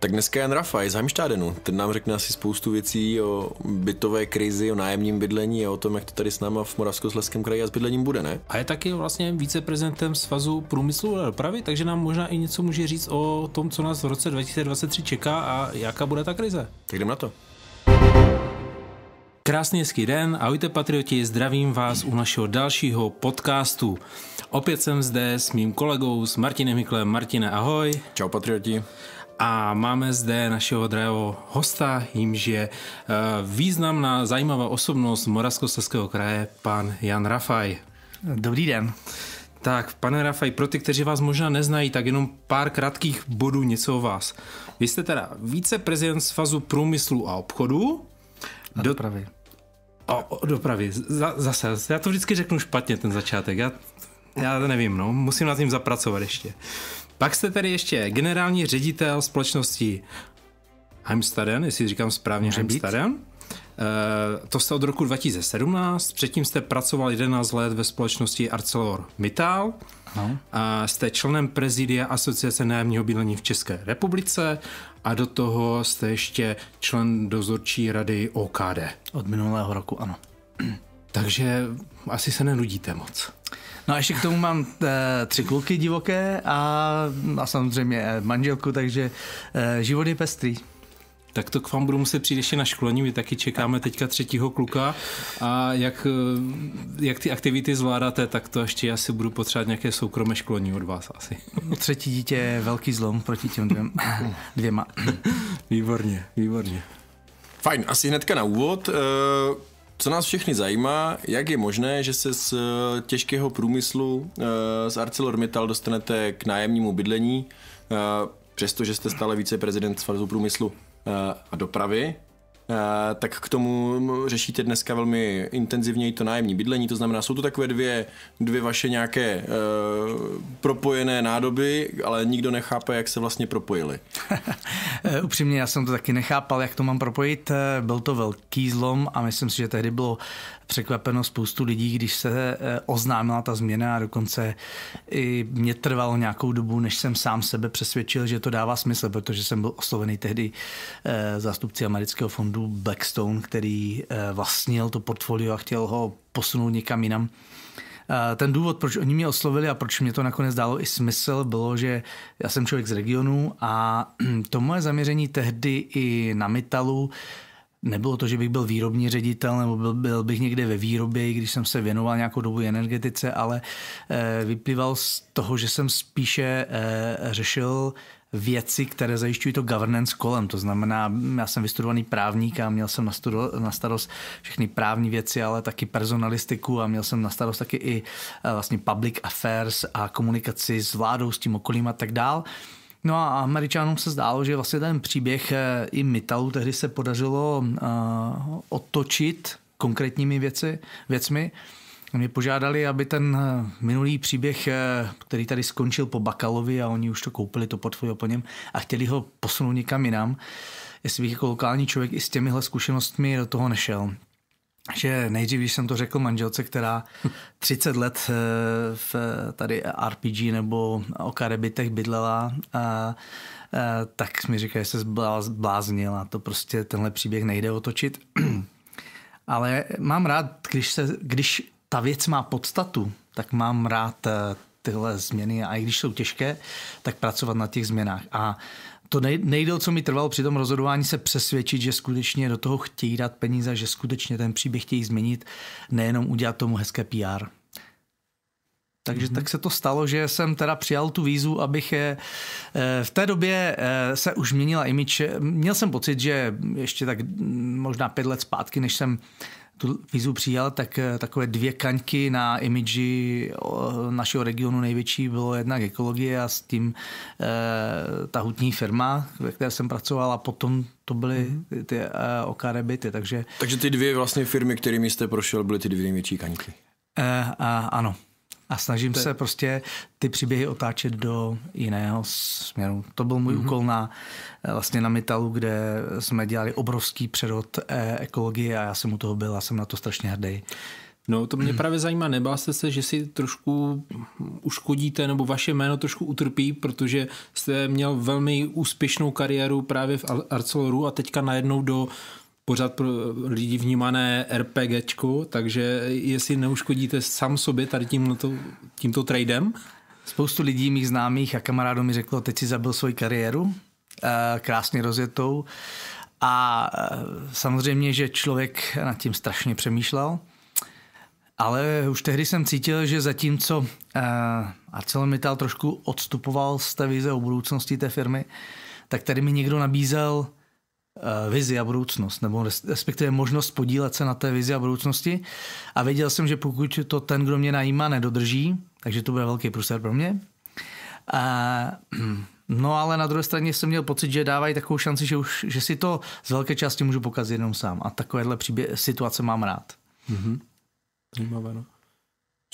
Tak dneska Jan je z Heimstadenu. ten nám řekne asi spoustu věcí o bytové krizi, o nájemním bydlení a o tom, jak to tady s náma v Moravskoslezském kraji a s bydlením bude, ne? A je taky vlastně viceprezidentem Svazu průmyslu a dopravy, takže nám možná i něco může říct o tom, co nás v roce 2023 čeká a jaká bude ta krize. Tak jdeme na to. Krásný hezký den, ahojte patrioti, zdravím vás u našeho dalšího podcastu. Opět jsem zde s mým kolegou, s Martinem Miklem. Martine, ahoj. Čau patrioti a máme zde našeho drahého hosta, jímž je eh, významná, zajímavá osobnost Moravskoslezského kraje, pan Jan Rafaj. Dobrý den. Tak, pane Rafaj, pro ty, kteří vás možná neznají, tak jenom pár krátkých bodů něco o vás. Vy jste teda viceprezident Svazu průmyslu a obchodu. A do... dopravy. O, o dopravy. Z, zase, já to vždycky řeknu špatně, ten začátek. Já, já nevím, no, musím nad tím zapracovat ještě. Pak jste tedy ještě generální ředitel společnosti Heimstaden, jestli říkám správně Heimstaden. Uh, to jste od roku 2017, předtím jste pracoval 11 let ve společnosti ArcelorMittal. No. A jste členem prezidia Asociace nájemního bydlení v České republice a do toho jste ještě člen dozorčí rady OKD. Od minulého roku, ano. Takže asi se nenudíte moc. No a ještě k tomu mám eh, tři kluky divoké a, a samozřejmě manželku, takže eh, život je pestrý. Tak to k vám budu muset přijít ještě na školení, my taky čekáme teďka třetího kluka a jak, eh, jak ty aktivity zvládáte, tak to ještě asi budu potřebovat nějaké soukromé školení od vás asi. No, třetí dítě je velký zlom proti těm dvěm, dvěma. výborně, výborně. Fajn, asi hnedka na úvod. Uh co nás všechny zajímá, jak je možné, že se z eh, těžkého průmyslu eh, z ArcelorMittal dostanete k nájemnímu bydlení, eh, přestože jste stále více prezident Svazu průmyslu a dopravy, Eh, tak k tomu mm, řešíte dneska velmi i to nájemní bydlení, to znamená, jsou to takové dvě, dvě vaše nějaké uh, propojené nádoby, ale nikdo nechápe, jak se vlastně propojili. Eh, upřímně, já jsem to taky nechápal, jak to mám propojit. Byl to velký zlom a myslím si, že tehdy bylo překvapeno spoustu lidí, když se e, oznámila ta změna a dokonce i mě trvalo nějakou dobu, než jsem sám sebe přesvědčil, že to dává smysl, protože jsem byl oslovený tehdy e, zástupci amerického fondu Blackstone, který e, vlastnil to portfolio a chtěl ho posunout někam jinam ten důvod, proč oni mě oslovili a proč mě to nakonec dalo i smysl, bylo, že já jsem člověk z regionu a to moje zaměření tehdy i na Mitalu Nebylo to, že bych byl výrobní ředitel nebo byl, byl bych někde ve výrobě, i když jsem se věnoval nějakou dobu energetice, ale e, vyplýval z toho, že jsem spíše e, řešil věci, které zajišťují to governance kolem. To znamená, já jsem vystudovaný právník a měl jsem na, studo, na starost všechny právní věci, ale taky personalistiku a měl jsem na starost taky i eh, vlastně public affairs a komunikaci s vládou, s tím okolím a tak dál. No a američanům se zdálo, že vlastně ten příběh eh, i Mitalu tehdy se podařilo uh, otočit konkrétními věci, věcmi. Mě požádali, aby ten eh, minulý příběh, který tady skončil po Bakalovi a oni už to koupili, to portfolio po něm a chtěli ho posunout někam jinam, jestli bych jako lokální člověk i s těmihle zkušenostmi do toho nešel že nejdřív, když jsem to řekl manželce, která 30 let eh, v tady RPG nebo o Karibitech bydlela, a, tak mi říká, že se zbláznila. To prostě tenhle příběh nejde otočit. Ale mám rád, když, se, když ta věc má podstatu, tak mám rád eh, tyhle změny a i když jsou těžké, tak pracovat na těch změnách. A uh, to nejdel, co mi trvalo při tom rozhodování, se přesvědčit, že skutečně do toho chtějí dát peníze, že skutečně ten příběh chtějí změnit, nejenom udělat tomu hezké PR. Takže mm-hmm. tak se to stalo, že jsem teda přijal tu vízu, abych je... Eh, v té době eh, se už měnila imič. Měl jsem pocit, že ještě tak mm, možná pět let zpátky, než jsem tu vizu přijal, tak eh, takové dvě kaňky na imidži našeho regionu největší bylo jednak ekologie a s tím eh, ta hutní firma, ve které jsem pracoval a potom to byly mhm. ty eh, OKD byty, takže... Takže ty dvě vlastně firmy, kterými jste prošel, byly ty dvě největší kaňky. Eh, a, ano a snažím to... se prostě ty příběhy otáčet do jiného směru. To byl můj mm-hmm. úkol na eh, vlastně na Metalu, kde jsme dělali obrovský přerod eh, ekologie a já jsem u toho byl a jsem na to strašně hrdý. No to mě právě zajímá, nebál jste se, že si trošku uškodíte nebo vaše jméno trošku utrpí, protože jste měl velmi úspěšnou kariéru právě v Arceloru a teďka najednou do pořád pro lidi vnímané RPGčku, takže jestli neuškodíte sám sobě tady tím, to, tímto tradem? Spoustu lidí, mých známých a kamarádů mi řeklo, teď si zabil svoji kariéru, eh, krásně rozjetou a eh, samozřejmě, že člověk nad tím strašně přemýšlel, ale už tehdy jsem cítil, že zatímco eh, ArcelorMittal trošku odstupoval z té vize o budoucnosti té firmy, tak tady mi někdo nabízel Eh, vizi a budoucnost, nebo respektive možnost podílet se na té vizi a budoucnosti. A věděl jsem, že pokud to ten, kdo mě najímá, nedodrží, takže to bude velký průser pro mě. A, no ale na druhé straně jsem měl pocit, že dávají takovou šanci, že, už, že si to z velké části můžu pokazit jenom sám. A takovéhle příbě- situace mám rád. Mm-hmm. Zajímavé, no.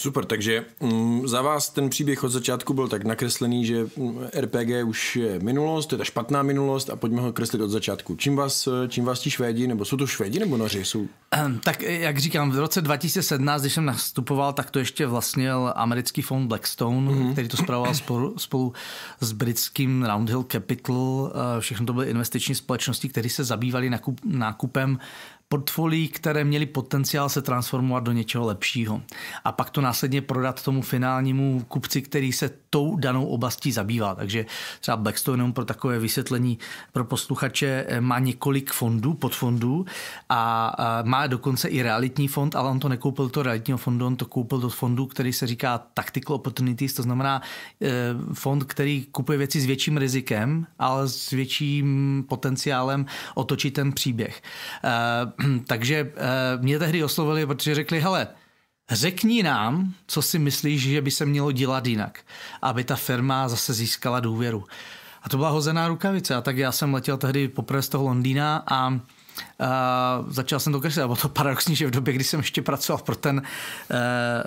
Super, takže um, za vás ten příběh od začátku byl tak nakreslený, že mm, RPG už je minulost, je ta špatná minulost a pojďme ho kreslit od začátku. Čím vás, eh, čím vás ti Švédi, nebo jsou to Švédi nebo Noři? Jsou... Ehm, tak eh, jak říkám, v roce 2017, když jsem nastupoval, tak to ještě vlastnil americký fond Blackstone, mm-hmm. který to zpravoval spolu, spolu s britským Roundhill Capital. Eh, všechno to byly investiční společnosti, které se zabývaly nákup, nákupem portfolií, které měly potenciál se transformovat do něčeho lepšího. A pak to následně prodat tomu finálnímu kupci, který se tou danou oblastí zabývá. Takže třeba Blackstone jenom pro takové vysvětlení pro posluchače eh, má několik fondů, podfondů a má dokonce i realitní fond, ale on to nekoupil to realitního fondu, on to koupil do fondu, který se říká Tactical Opportunities, to znamená eh, fond, který kupuje věci s větším rizikem, ale s větším potenciálem otočit ten příběh. Eh, takže eh, mě tehdy oslovili, protože řekli, hele, Řekni nám, co si myslíš, že by se mělo dělat jinak, aby ta firma zase získala důvěru. A to byla hozená rukavice. A tak já jsem letěl tehdy poprvé z toho Londýna a Uh, začal jsem to kreslit, a bylo to paradoxní, že v době, kdy jsem ještě pracoval pro ten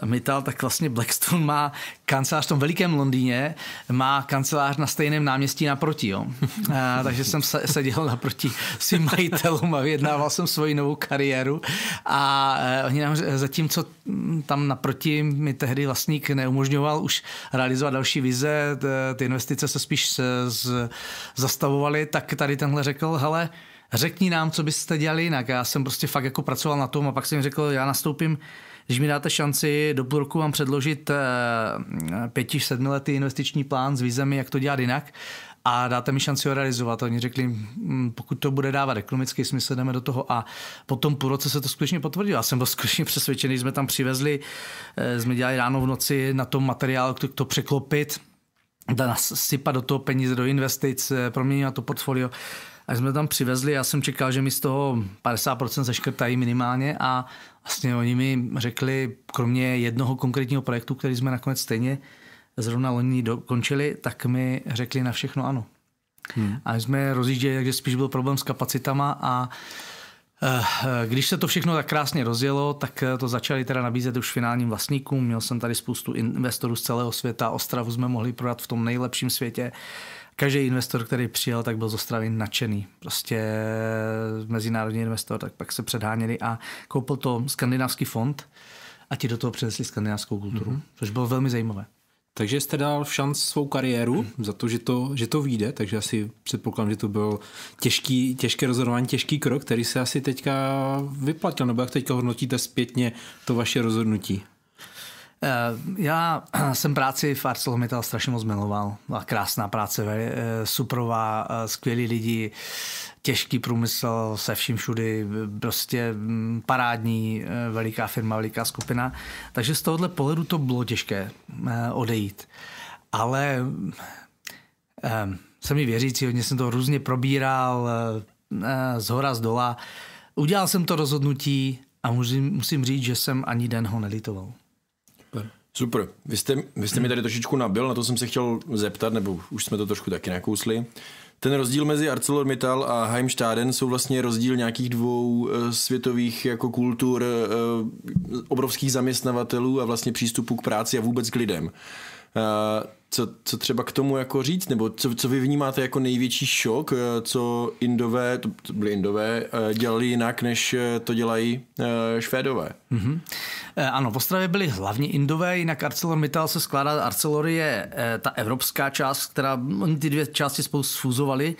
uh, Mittal, tak vlastně Blackstone má kancelář v tom velikém Londýně, má kancelář na stejném náměstí naproti, jo. Uh, takže jsem se, seděl naproti svým majitelům a vyjednával jsem svoji novou kariéru a uh, oni nám, zatímco tam naproti mi tehdy vlastník neumožňoval už realizovat další vize, ty investice se spíš z, z, zastavovaly, tak tady tenhle řekl, hele, řekni nám, co byste dělali jinak. Já jsem prostě fakt jako pracoval na tom a pak jsem řekl, já nastoupím, když mi dáte šanci do půl roku vám předložit eh, pěti, sedmiletý investiční plán s vízemi, jak to dělat jinak a dáte mi šanci ho realizovat. oni řekli, hm, pokud to bude dávat ekonomický smysl, jdeme do toho. A potom půl roce se to skutečně potvrdilo. Já jsem byl skutečně přesvědčený, jsme tam přivezli, eh, jsme dělali ráno v noci na tom materiál, to, to překlopit, sypat do toho peníze, do investic, eh, na to portfolio. A jsme tam přivezli, já jsem čekal, že mi z toho 50% zaškrtají minimálně a vlastně oni mi řekli, kromě jednoho konkrétního projektu, který jsme nakonec stejně zrovna loni dokončili, tak mi řekli na všechno ano. Hmm. A jsme rozjížděli, takže spíš byl problém s kapacitama a eh, když se to všechno tak krásně rozjelo, tak eh, to začali teda nabízet už finálním vlastníkům. Měl jsem tady spoustu investorů z celého světa. Ostravu jsme mohli prodat v tom nejlepším světě každý investor, který přijel, tak byl z Ostravy nadšený. Prostě mezinárodní investor, tak pak se předháněli a koupil to skandinávský fond a ti do toho přinesli skandinávskou kulturu, mm-hmm. což bylo velmi zajímavé. Takže jste dal v šanc svou kariéru mm. za to, že to, že to vyjde, takže asi předpokládám, že to byl těžký, těžké rozhodování, těžký krok, který se asi teďka vyplatil, nebo jak teďka hodnotíte zpětně to vaše rozhodnutí? Eh, já jsem práci v ArcelorMittal strašně moc miloval. Byla krásná práce, eh, suprová, eh, skvělí lidi, těžký průmysl se vším všudy, prostě mm, parádní, veliká firma, veliká skupina. Takže z tohohle pohledu to bylo těžké odejít. Ale jsem i věřící, hodně jsem to různě probíral, z hora, z dola. Udělal jsem to rozhodnutí a musím, musím říct, že jsem ani den ho nelitoval. Super. Vy jste, vy jste mi tady trošičku nabil, na to jsem se chtěl zeptat, nebo už jsme to trošku taky nakousli. Ten rozdíl mezi ArcelorMittal a Heimstaden jsou vlastně rozdíl nějakých dvou eh, světových jako kultur eh, obrovských zaměstnavatelů a vlastně přístupu k práci a vůbec k lidem. Eh, co, co třeba k tomu jako říct, nebo co, co vy vnímáte jako největší šok, eh, co Indové, to, byly Indové, eh, dělali jinak, než eh, to dělají Švédové? Mm-hmm. Ano, v Ostravě byli hlavně Indové, jinak ArcelorMittal se skládá, Arcelor je ta evropská část, která, ty dvě části spolu sfuzovaly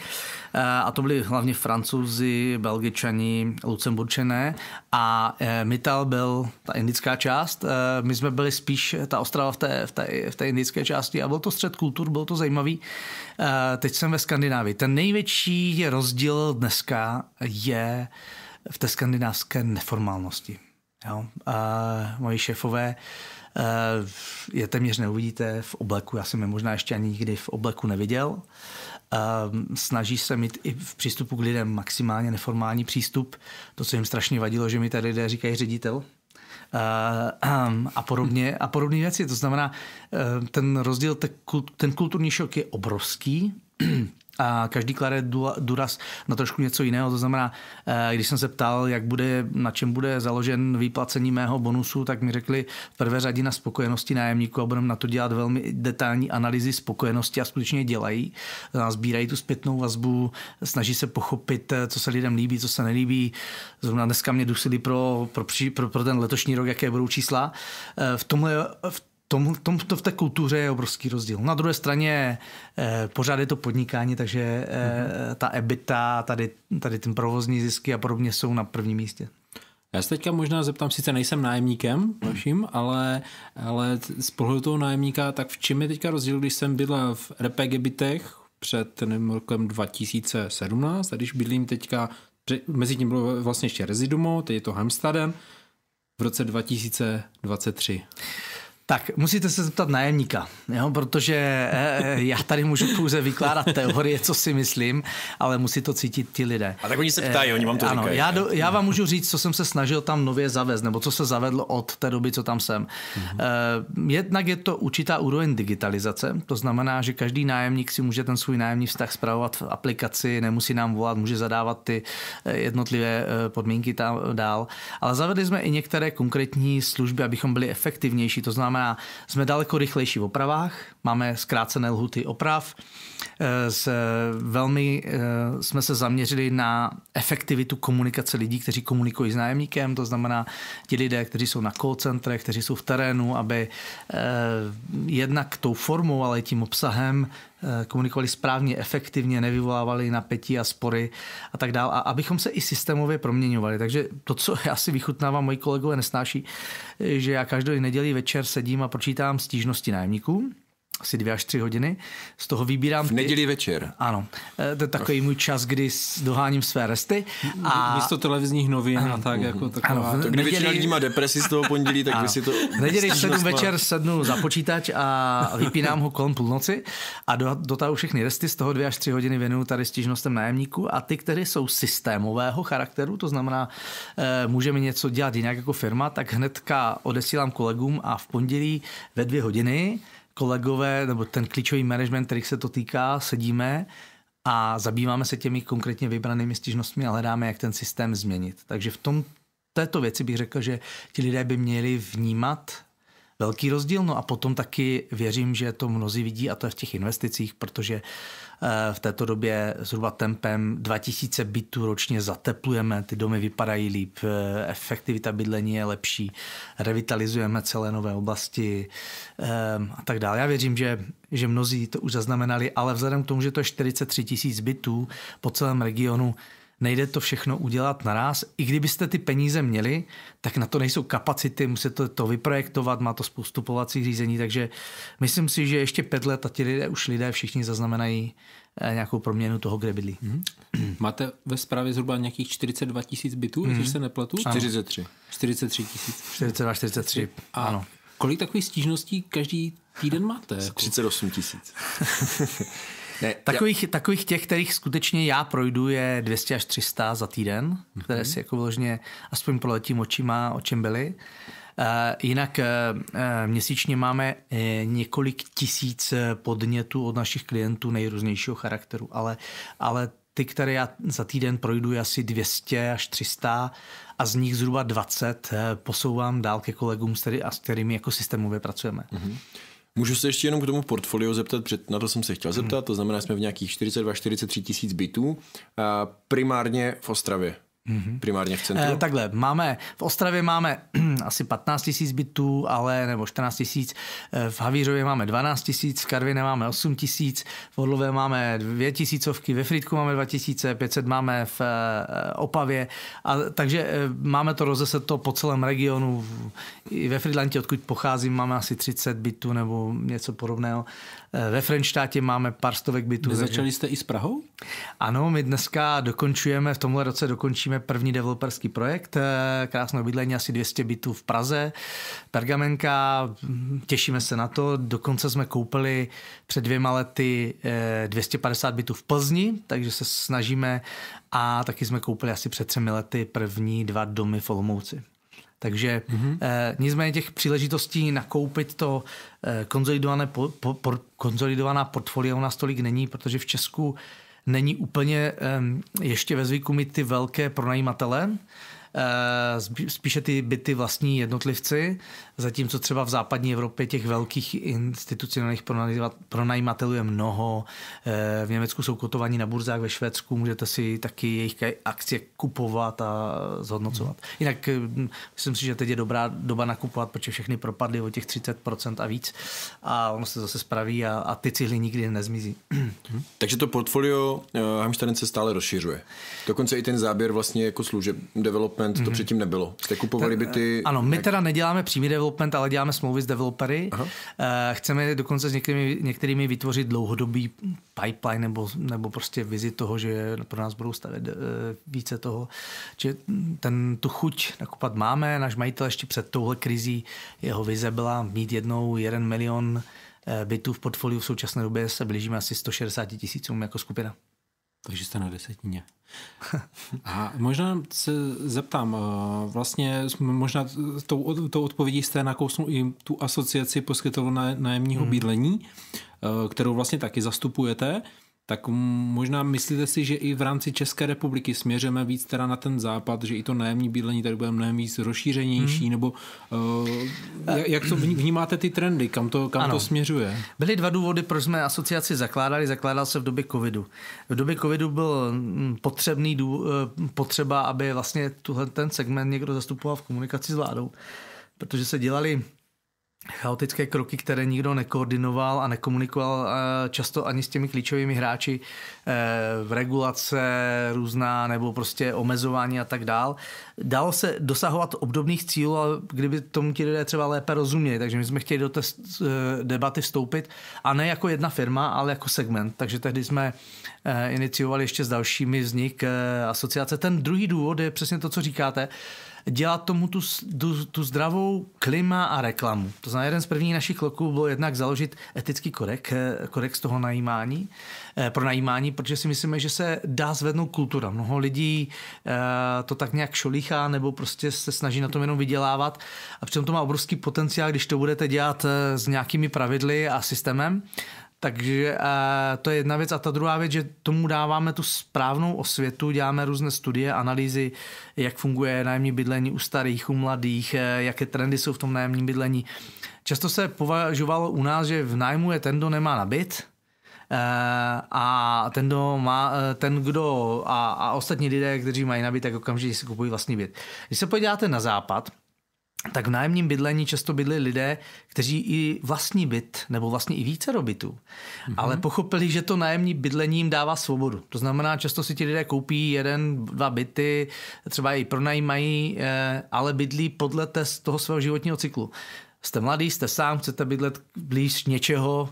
a to byli hlavně Francouzi, Belgičani, lucemburčené a Mittal byl ta indická část, my jsme byli spíš ta Ostrava v té, v té, v té indické části a byl bylo to střed kultur, bylo to zajímavý. Eh, teď jsem ve Skandinávii. Ten největší rozdíl dneska je v té skandinávské neformálnosti. Jo? A eh, moji šéfové eh, je téměř neuvidíte v obleku, já jsem je možná ještě ani nikdy v obleku neviděl. Snaží se mít i v přístupu k lidem maximálně neformální přístup. To, co jim strašně vadilo, že mi tady lidé říkají ředitel, Eh, a podobně, a podobné věci. To znamená, eh, ten rozdíl, ten kulturní šok je obrovský a každý klade důraz na trošku něco jiného. To znamená, eh, když jsem se ptal, jak bude, na čem bude založen výplacení mého bonusu, tak mi řekli v prvé řadě na spokojenosti nájemníků a budeme na to dělat velmi detailní analýzy spokojenosti a skutečně dělají. Eh, sbírají tu zpětnou vazbu, snaží se pochopit, eh, co se lidem líbí, co se nelíbí. Zrovna dneska mě dusili pro, pro, pro, pro ten letošní rok, jaké budou čísla. V tomhle, v tom, tom, to v té kultuře je obrovský rozdíl. Na druhé straně eh, pořád je to podnikání, takže eh, mhm. ta EBITA, tady, tady ten provozní zisky a podobně jsou na prvním místě. Já se teďka možná zeptám, sice nejsem nájemníkem vaším, ale, ale z pohledu toho nájemníka, tak v čem je teďka rozdíl, když jsem bydlel v RPG bytech před nevím, rokem 2017 a když bydlím teďka, mezi tím bylo vlastně ještě Residumo, teď je to Hamstaden, v roce 2023. Tak musíte se zeptat nájemníka, jo? protože eh, eh, já tady můžu pouze vykládat teorie, co si myslím, ale musí to cítit ti lidé. A tak oni se ptají, eh, oni vám to ano, říkají. Já, do, já vám můžu říct, co jsem se snažil tam nově zavést, nebo co se zavedlo od té doby, co tam jsem. mm Jednak je to určitá úroveň digitalizace, to znamená, že každý nájemník si může ten svůj nájemní vztah zpravovat v aplikaci, nemusí nám volat, může zadávat ty jednotlivé podmínky tam dál. Ale zavedli jsme i některé konkrétní služby, abychom byli efektivnější, to znamená, znamená, jsme daleko rychlejší v opravách, máme zkrácené lhuty oprav, Eh, s, eh, velmi eh, jsme se zaměřili na efektivitu komunikace lidí, kteří komunikují s nájemníkem, to znamená ti lidé, kteří jsou na call centrech, kteří jsou v terénu, aby jednak tou formou, ale i tím obsahem komunikovali správně, efektivně, nevyvolávali napětí a spory a tak dále. A abychom se i systémově proměňovali. Takže to, co já si vychutnávám, moji kolegové nesnáší, že já každou neděli večer sedím a pročítám stížnosti nájemníků asi dvě až tři hodiny. Z toho vybírám... V neděli ty... večer. Ano. Eh, to je takový můj čas, kdy doháním své resty. A... Místo televizních novin a tak jako taková... Ano, v... neděli... většina lidí má depresi z toho pondělí, tak by si to... V neděli v sedm večer sednu za počítač a vypínám ho kolem půlnoci a do, všechny resty, z toho dvě až tři hodiny věnuju tady stížnostem nájemníků a ty, které jsou systémového charakteru, to znamená, eh, můžeme něco dělat jinak jako firma, tak hnedka odesílám kolegům a v pondělí ve dvě hodiny kolegové nebo ten klíčový management, kterých se to týká, sedíme a zabýváme se těmi konkrétně vybranými stížnostmi a hledáme, jak ten systém změnit. Takže v tom této věci bych řekl, že ti lidé by měli vnímat velký rozdíl. No a potom taky věřím, že to mnozí vidí a to je v těch investicích, protože uh, Eh, v této době zhruba tempem 2000 bytů ročně zateplujeme, ty domy vypadají líp, eh, efektivita bydlení je lepší, revitalizujeme celé nové oblasti eh, a tak dále. Já věřím, že že mnozí to už zaznamenali, ale vzhledem k tomu, že to je 43 tisíc bytů po celém regionu, nejde to všechno udělat naraz. I kdybyste ty peníze měli, tak na to nejsou kapacity, musíte to vyprojektovat, má to spoustu povacích řízení, takže myslím si, že ještě pět let a ti lidé, už lidé všichni zaznamenají eh, nějakou proměnu toho, kde bydlí. Hmm. Máte ve správě zhruba nějakých 42 tisíc bytů, hmm. jestli mhm. se nepletu? 43. 43 tisíc. 42, 43, a ano. Kolik takových stížností každý týden máte? 38 tisíc. Ne, takových, já... takových těch, kterých skutečně já projdu, je 200 až 300 za týden, mm-hmm. které si jako vložně aspoň proletím očima, o čem byly. Uh, jinak uh, měsíčně máme uh, několik tisíc podnětů od našich klientů nejrůznějšího charakteru, ale, ale ty, které já za týden projdu, je asi 200 až 300 a z nich zhruba 20 posouvám dál ke kolegům, s, který, a s kterými jako systémově pracujeme. Mm-hmm. Můžu se ještě jenom k tomu portfolio zeptat, protože na to jsem se chtěl zeptat, to znamená, jsme v nějakých 42-43 tisíc bytů, primárně v Ostravě. Mm-hmm. Primárně v centru? E, takhle, máme, v Ostravě máme asi 15 tisíc bytů, ale nebo 14 tisíc, eh, v Havířově máme 12 tisíc, v Karvině máme 8 tisíc, v Odlové máme 2 tisícovky, ve Fritku máme 2 tisíce, 500 máme v eh, Opavě, a, takže máme to rozeset to po celém regionu. I ve Fridlantě, odkud pocházím, máme asi 30 bytů nebo něco podobného. Ve Frenštátě máme pár stovek bytů. Vy začali jste i s Prahou? Ano, my dneska dokončujeme, v tomhle roce dokončíme můj první developerský projekt, eh, krásné bydlení, asi 200 bytů v Praze, Pergamenka, hm, těšíme se na to, dokonce jsme koupili před dvěma lety 250 eh, bytů v Plzni, takže se snažíme a taky jsme koupili asi před třemi lety první dva domy v Olomouci. Takže mm-hmm. eh, nicméně těch příležitostí nakoupit to eh, konzolidované po, po, konzolidovaná portfolio u nás tolik není, protože v Česku eh, není úplně um, ještě ve zvyku mít ty velké pronajímatele, Eh, spíše ty byty vlastní jednotlivci, zatímco třeba v západní Evropě těch velkých institucionálních pronajímatelů je mnoho. Eh, v Německu jsou kotovaní na burzách, ve Švédsku můžete si taky jejich akcie kupovat a zhodnocovat. Hmm. Jinak eh, myslím si, že teď je dobrá doba nakupovat, protože všechny propadly o těch 30% a víc a ono se zase spraví a, a ty cihly nikdy nezmizí. Hmm. Takže to portfolio uh, se stále rozšiřuje. Dokonce i ten záběr vlastně jako služeb develop development, mm-hmm. to mhm. předtím nebylo. Jste kupovali Ten, byty? Eh, ano, my jak... teda neděláme přímý development, ale děláme smlouvy s developery. Aha. Eh, chceme dokonce s některými, některými vytvořit dlouhodobý pipeline nebo, nebo prostě vizi toho, že pro nás budou stavět eh, více toho, Čiže ten, tu chuť nakupat máme. Náš majitel ještě před touhle krizí, jeho vize byla mít jednou jeden milion bytů v portfoliu. V současné době se blížíme asi 160 tisícům jako skupina. Takže jste na desetině. A možná se zeptám, eh, vlastně možná tou, tou odpovědí jste nakousnul i tu asociaci poskytovatelů nájemního hmm. bydlení, eh, kterou vlastně taky zastupujete tak možná myslíte si, že i v rámci České republiky směřeme víc teda na ten západ, že i to nájemní bydlení tady bude mnohem víc rozšířenější, hmm. nebo uh, jak to vnímáte ty trendy, kam to, kam to směřuje? Byly dva důvody, proč jsme asociaci zakládali. Zakládal se v době covidu. V době covidu byl mm, potřebný dů, eh, potřeba, aby vlastně tuhle ten segment někdo zastupoval v komunikaci s vládou, protože se dělali chaotické kroky, které nikdo nekoordinoval a nekomunikoval eh, často ani s těmi klíčovými hráči eh, v regulace různá nebo prostě omezování a tak dál. Dalo se dosahovat obdobných cílů, ale kdyby tomu ti lidé třeba lépe rozuměli, takže my jsme chtěli do té eh, debaty vstoupit a ne jako jedna firma, ale jako segment. Takže tehdy jsme iniciovali ještě s dalšími vznik asociace. Ten druhý důvod je přesně to, co říkáte dělat tomu tu, tu, tu zdravou klima a reklamu. To znamená, jeden z prvních našich kroků bylo jednak založit etický korek, eh, korek z toho najímání, eh, pro najímání, protože si myslíme, že se dá zvednout kultura. Mnoho lidí eh, to tak nějak šolíchá nebo prostě se snaží na tom jenom vydělávat a přitom to má obrovský potenciál, když to budete dělat s nějakými pravidly a systémem. Takže uh, to je jedna věc. A ta druhá věc, že tomu dáváme tu správnou osvětu, děláme různé studie, analýzy, jak funguje nájemní bydlení u starých, u mladých, e, jaké trendy jsou v tom nájemním bydlení. Často se považovalo u nás, že v nájmu je ten, kdo nemá nabit, e, a ten, kdo má, e, ten, kdo a, a ostatní lidé, kteří mají nabit, tak okamžitě si kupují vlastní byt. Když se podíváte na západ, tak v nájemním bydlení často bydli lidé, kteří i vlastní byt, nebo vlastně i více bytu. mm-hmm. ale pochopili, že to nájemní bydlení jim dává svobodu. To znamená, často si ti lidé koupí jeden, dva byty, třeba i pronajímají, eh, ale bydlí podle toho svého životního cyklu. Jste mladý, jste sám, chcete bydlet blíž něčeho,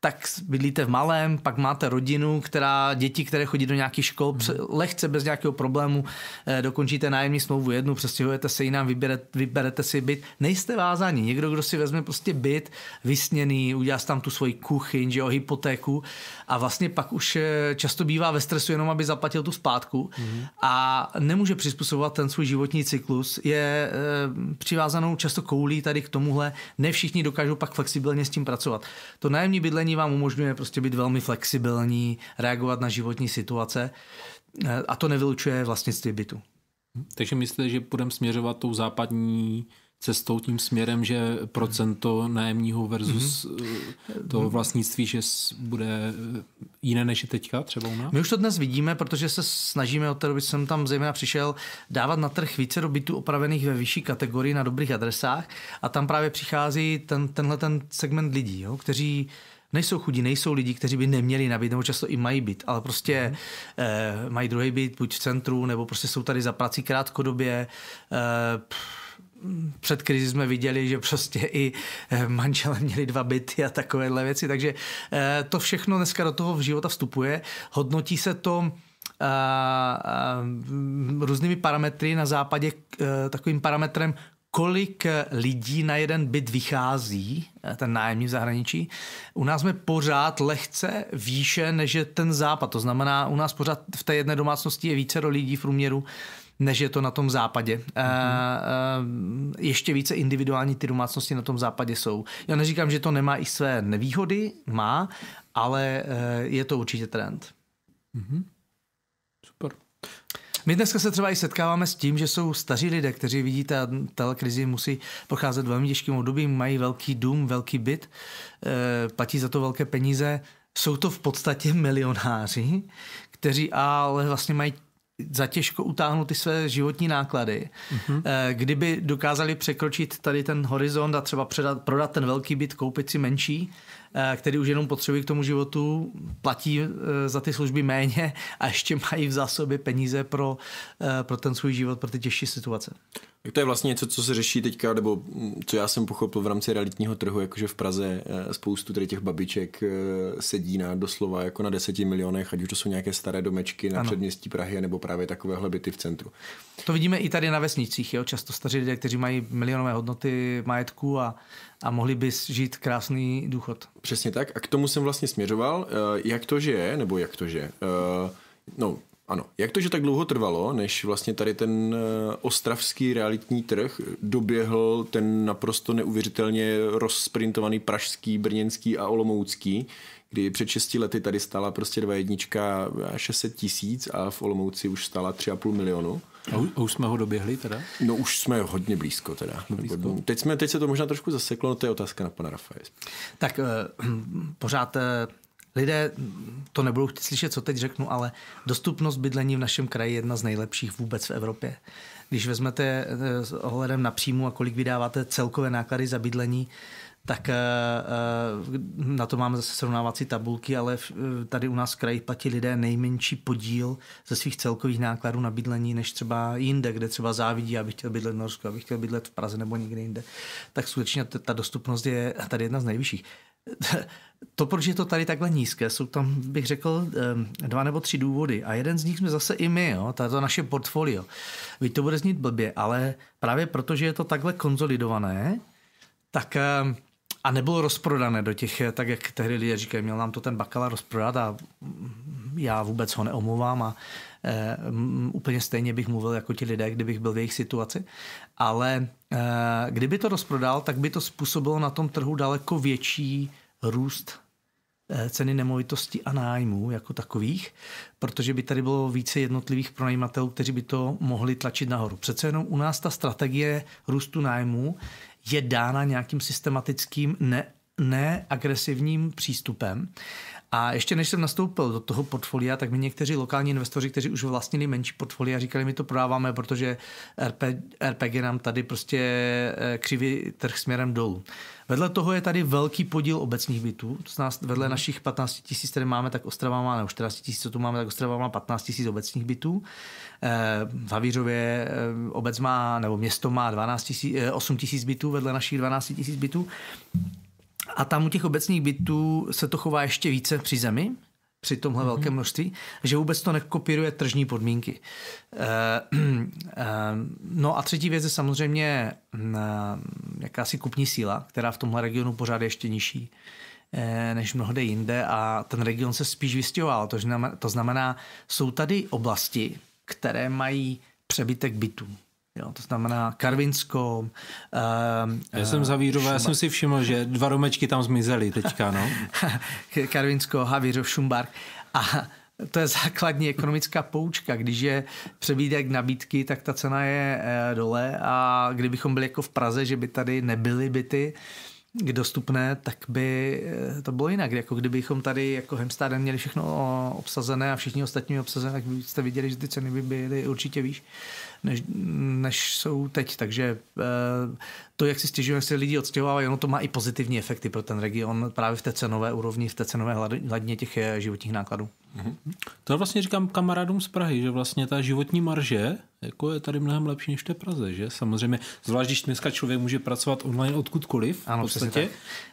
tak bydlíte v malém, pak máte rodinu, která děti, které chodí do nějakých škol, hmm. lehce bez nějakého problému eh, dokončíte nájemní smlouvu jednu, přestěhujete se jinam, vyberete, vyberete si byt. Nejste vázáni. Někdo, kdo si vezme prostě byt vysněný, udělá tam tu svoji kuchyň, že jo, hypotéku a vlastně pak už eh, často bývá ve stresu jenom, aby zaplatil tu zpátku hmm. a nemůže přizpůsobovat ten svůj životní cyklus. Je eh, přivázanou často koulí tady k tomuhle. Ne všichni dokážou pak flexibilně s tím pracovat. To nájemní bydlení myšlení vám umožňuje prostě být velmi flexibilní, reagovat na životní situace eh, a to nevylučuje vlastnictví bytu. Takže myslíte, že budeme směřovat tou západní cestou tím směrem, že procento nájemního versus mm-hmm. toho vlastnictví, že bude eh, jiné než je teďka třeba u nás? My už to dnes vidíme, protože se snažíme od té doby, jsem tam zejména přišel, dávat na trh více do bytů opravených ve vyšší kategorii na dobrých adresách a tam právě přichází ten, tenhle ten segment lidí, jo, kteří nejsou chudí, nejsou lidi, kteří by neměli nabít, nebo často i mají byt, ale prostě mhm. eh, mají druhý byt, buď v centru, nebo prostě jsou tady za prací krátkodobě. Eh, před krizi jsme viděli, že prostě i eh, manželé měli dva byty a takovéhle věci, takže eh, to všechno dneska do toho v života vstupuje. Hodnotí se to a, eh, a, různými parametry na západě takovým parametrem kolik eh, lidí na jeden byt vychází, eh, ten nájemní v zahraničí. U nás jsme pořád lehce výše než je ten západ. To znamená, u nás pořád v té jedné domácnosti je více do lidí v průměru, než je to na tom západě. Mm-hmm. E, ještě více individuální ty domácnosti na tom západě jsou. Já neříkám, že to nemá i své nevýhody, má, ale je to určitě trend. Mm-hmm. My dneska se třeba i setkáváme s tím, že jsou staří lidé, kteří vidí ta telekrizi, musí procházet velmi těžkým obdobím, mají velký dům, velký byt, eh, platí za to velké peníze, jsou to v podstatě milionáři, kteří ale vlastně mají za těžko utáhnout ty své životní náklady. Mm-hmm. Kdyby dokázali překročit tady ten horizont a třeba předat, prodat ten velký byt, koupit si menší, Eh, který už jenom potřebují k tomu životu, platí eh, za ty služby méně a ještě mají v zásobě peníze pro, eh, pro ten svůj život, pro ty těžší situace. Tak to je vlastně něco, co se řeší teďka, nebo mm, co já jsem pochopil v rámci realitního trhu, jakože v Praze eh, spoustu tady těch babiček eh, sedí na doslova jako na deseti milionech, ať už to jsou nějaké staré domečky na ano. předměstí Prahy, nebo právě takovéhle byty v centru. To vidíme i tady na vesnicích, jo? často staří lidé, kteří mají milionové hodnoty majetku a, a mohli by žít krásný důchod. Přesně tak a k tomu jsem vlastně směřoval, eh, jak to, že je, nebo jak to, že... No, ano. Jak to, že tak dlouho trvalo, než vlastně tady ten eh, ostravský realitní trh doběhl ten naprosto neuvěřitelně rozprintovaný pražský, brněnský a olomoucký, kdy před 6 lety tady stála prostě dva jednička 600 tisíc a v Olomouci už stála 3,5 milionu. A, a už jsme ho doběhli teda? No už jsme hodně blízko teda. Blízko. Teď, jsme, teď se to možná trošku zaseklo, no to je otázka na pana Rafaje. Tak eh, pořád eh, lidé to nebudou chtít slyšet, co teď řeknu, ale dostupnost bydlení v našem kraji je jedna z nejlepších vůbec v Evropě. Když vezmete eh, s ohledem na příjmu a kolik vydáváte celkové náklady za bydlení, tak eh, eh, na to máme zase srovnávací tabulky, ale tady u nás v kraji platí lidé nejmenší podíl ze svých celkových nákladů na bydlení, než třeba jinde, kde třeba závidí, aby chtěl bydlet v Norsku, aby chtěl bydlet v Praze nebo někde jinde. Tak skutečně ta dostupnost je tady jedna z nejvyšších. to, proč je to tady takhle nízké, jsou tam, bych řekl, dva nebo tři důvody. A jeden z nich jsme zase i my, jo, to naše portfolio. Víte, to bude znít blbě, ale právě protože je to takhle konzolidované, tak a nebylo rozprodané do těch, eh, tak jak tehdy lidé říkají, měl nám to ten bakala rozprodat a mm, já vůbec ho neomluvám a Eh, úplně stejně bych mluvil jako ti lidé, kdybych byl v jejich situaci. Ale eh, kdyby to rozprodal, tak by to způsobilo na tom trhu daleko větší růst eh, ceny nemovitosti a nájmů jako takových, protože by tady bylo více jednotlivých pronajímatelů, kteří by to mohli tlačit nahoru. Přece jenom u nás ta strategie růstu nájmů je dána nějakým systematickým ne, neagresivním přístupem a ještě než jsem nastoupil do toho portfolia, tak mi někteří lokální investoři, kteří už vlastnili menší portfolia, říkali, my to prodáváme, protože RPG nám tady prostě eh, křiví trh směrem dolů. Vedle toho je tady velký podíl obecních bytů. To nás, vedle mhm. našich 15 tisíc, které máme, tak Ostrava má, nebo 14 tisíc, co tu máme, tak Ostrava má 15 tisíc obecních bytů. Eh, v Havířově eh, obec má, nebo město má 12 000, 8 tisíc bytů vedle našich 12 tisíc bytů. A tam u těch obecních bytů se to chová ještě více při zemi, při tomhle mm-hmm. velkém množství, že vůbec to nekopíruje tržní podmínky. E, e, no a třetí věc je samozřejmě mm, eh, jakási kupní síla, která v tomhle regionu pořád je ještě nižší e, než mnohde jinde a ten region se spíš vystěhoval. To znamená, to znamená jsou tady oblasti, které mají přebytek bytů. Jo, to znamená Karvinsko. Um, ehm, já jsem za Šumba... já jsem si všiml, že dva romečky tam zmizely teďka, no? Karvinsko, Havířov, Šumbark. A to je základní ekonomická poučka. Když je přebídek nabídky, tak ta cena je eh, dole a kdybychom byli jako v Praze, že by tady nebyly byty, dostupné, tak by eh, to bylo jinak. Jako kdybychom tady jako Hemstaden měli všechno obsazené a všichni ostatní obsazené, tak byste viděli, že ty ceny by byly určitě výš než, než jsou teď. Takže eh, to, jak si stěžujeme, se lidi odstěhovávají, ono to má i pozitivní efekty pro ten region právě v té cenové úrovni, v té cenové hladině těch eh, životních nákladů. Mhm. To vlastně říkám kamarádům z Prahy, že vlastně ta životní marže jako je tady mnohem lepší než v té Praze, že? Samozřejmě, zvlášť když dneska člověk může pracovat online odkudkoliv ano, v podstatě,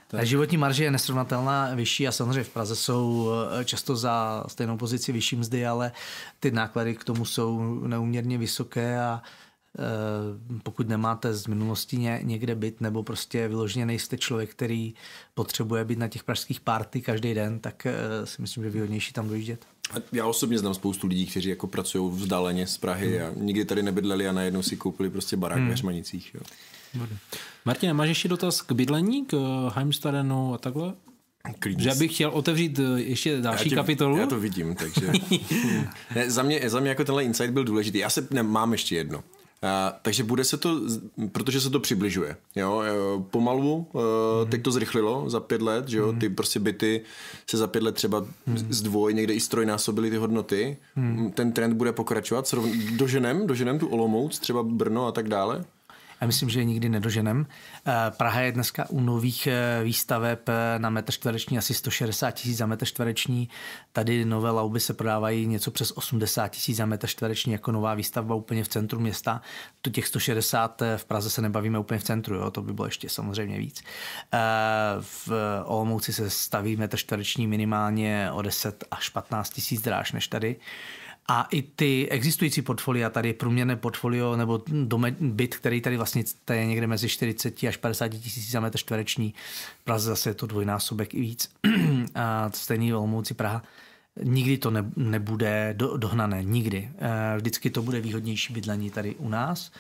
ta Životní marže je nesrovnatelná vyšší a samozřejmě v Praze jsou eh, často za stejnou pozici vyšší mzdy, ale ty náklady k tomu jsou neuměrně vysoké a eh, pokud nemáte z minulosti někde byt nebo prostě vyloženě nejste člověk, který potřebuje být na těch pražských párty každý den, tak eh, si myslím, že výhodnější tam dojíždět. Já osobně znám spoustu lidí, kteří jako pracují vzdáleně z Prahy hmm. a nikdy tady nebydleli a najednou si koupili prostě barák hmm. ve Šmanicích. Jo. Martine, máš ještě dotaz k bydlení, k eh, Heimstadenu a takhle? Klidně. Že bych chtěl otevřít eh, ještě další já tě, kapitolu. Já to vidím, takže... ne, za, mě, za mě jako tenhle insight byl důležitý. Já se... Ne, mám ještě jedno. A, uh, eh, takže bude se to, protože se to přibližuje. Jo? Pomalu, uh, mm. teď to zrychlilo za pět let, že jo? Mm. ty prostě byty se za pět let třeba mm. zdvoj, někde i strojnásobily ty hodnoty. Mm. Ten trend bude pokračovat, srovn... doženem, doženem tu Olomouc, třeba Brno a tak dále. Já myslím, že je nikdy nedoženem. Eh, Praha je dneska u nových eh, výstaveb eh, na metr čtvereční asi 160 tisíc za metr čtvereční. Tady nové lauby se prodávají něco přes 80 tisíc za metr čtvereční jako nová výstavba úplně v centru města. Tu těch 160 v Praze se nebavíme úplně v centru, jo? to by bylo ještě samozřejmě víc. V Olomouci se staví metr čtvereční minimálně o 10 až 15 tisíc dráž než tady. A i ty existující portfolia, tady průměrné portfolio nebo dome, byt, který tady vlastně je někde mezi 40 až 50 tisíc za metr čtvereční, Praze zase je to dvojnásobek i víc, a stejný Olomouci Praha, nikdy to ne, nebude do, dohnané, nikdy. Eh, vždycky to bude výhodnější bydlení tady u nás,